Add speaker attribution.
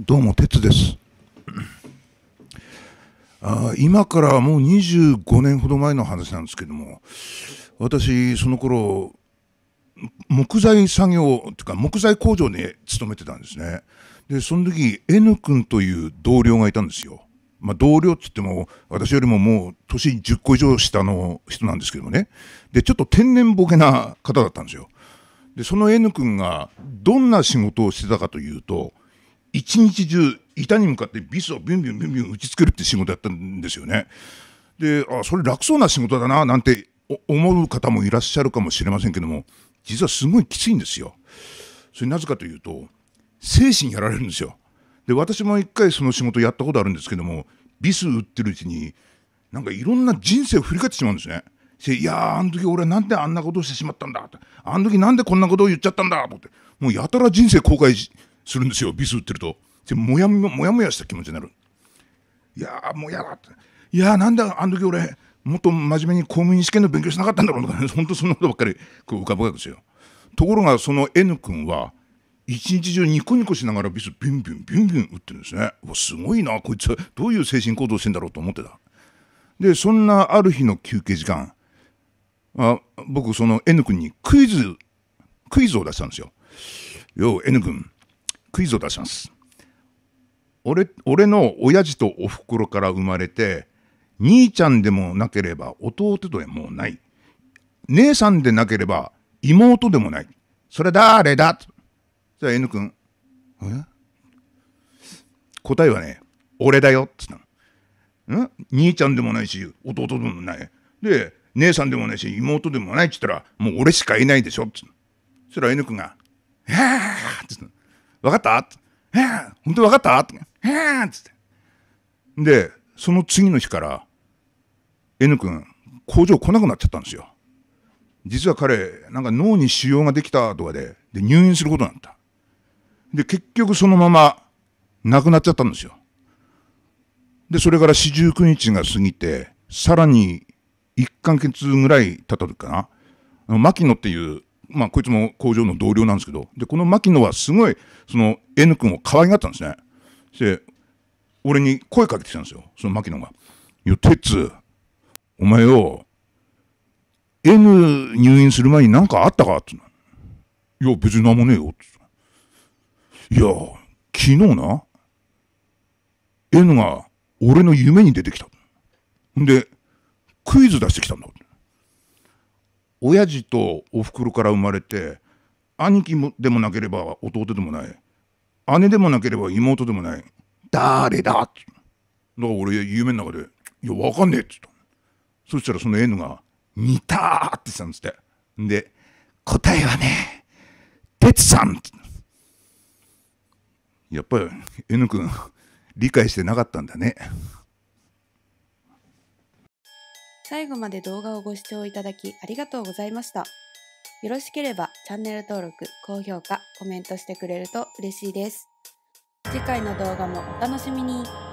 Speaker 1: どうも、鉄です。あ今からもう25年ほど前の話なんですけども、私、その頃、木材作業、っていうか木材工場に勤めてたんですね。で、その時、N 君という同僚がいたんですよ。まあ、同僚って言っても、私よりももう年10個以上下の人なんですけどもね。で、ちょっと天然ボケな方だったんですよ。で、その N 君がどんな仕事をしてたかというと、一日中板に向かってビスをビュンビュンビュンビュン打ちつけるって仕事やったんですよね。であそれ楽そうな仕事だななんて思う方もいらっしゃるかもしれませんけども実はすごいきついんですよ。それなぜかというと精神やられるんですよ。で私も一回その仕事やったことあるんですけどもビス打ってるうちになんかいろんな人生を振り返ってしまうんですね。いやあの時俺はなんであんなことをしてしまったんだあの時なんでこんなことを言っちゃったんだと思ってもうやたら人生後悔するんですよビス打ってるとでもやもやもやした気持ちになるいやもうやだっていやーなんだあの時俺もっと真面目に公務員試験の勉強しなかったんだろうとか、ね、本当そんなことばっかりこう浮かぶわけですよところがその N 君は一日中ニコニコしながらビスビュンビュンビュンビュン打ってるんですねわすごいなこいつどういう精神行動してんだろうと思ってたでそんなある日の休憩時間あ僕その N 君にクイズクイズを出したんですよ。よう N 君クイズを出します俺俺の親父とおふくろから生まれて兄ちゃんでもなければ弟でもない姉さんでなければ妹でもないそれ誰だとじゃあ N 君え答えはね俺だよっつったのん兄ちゃんでもないし弟でもないで姉さんでもないし妹でもないっつったらもう俺しかいないでしょっつそしたら N 君が「えー!」っつったの分かったえー、本当に分かったえー、っつって。で、その次の日から、N 君、工場来なくなっちゃったんですよ。実は彼、なんか脳に腫瘍ができたとかで、で、入院することになった。で、結局そのまま亡くなっちゃったんですよ。で、それから四十九日が過ぎて、さらに1ヶ月ぐらい経った時かな、牧野っていうまあ、こいつも工場の同僚なんですけど、で、この牧野はすごい、その N 君を可愛がったんですね。で、俺に声かけてきたんですよ、その牧野が。いや、鉄、お前よ、N 入院する前に何かあったかっていや、別に何もねえよ。っていや、昨日な、N が俺の夢に出てきた。んで、クイズ出してきたんだ。親父とおふくろから生まれて兄貴もでもなければ弟でもない姉でもなければ妹でもない誰だってだから俺夢の中で「いや分かんねえ」っつったそしたらその N が「似た!」って言ったんですってで「答えはね哲さん」っやっぱり N 君理解してなかったんだね。最後まで動画をご視聴いただきありがとうございました。よろしければチャンネル登録、高評価、コメントしてくれると嬉しいです。次回の動画もお楽しみに。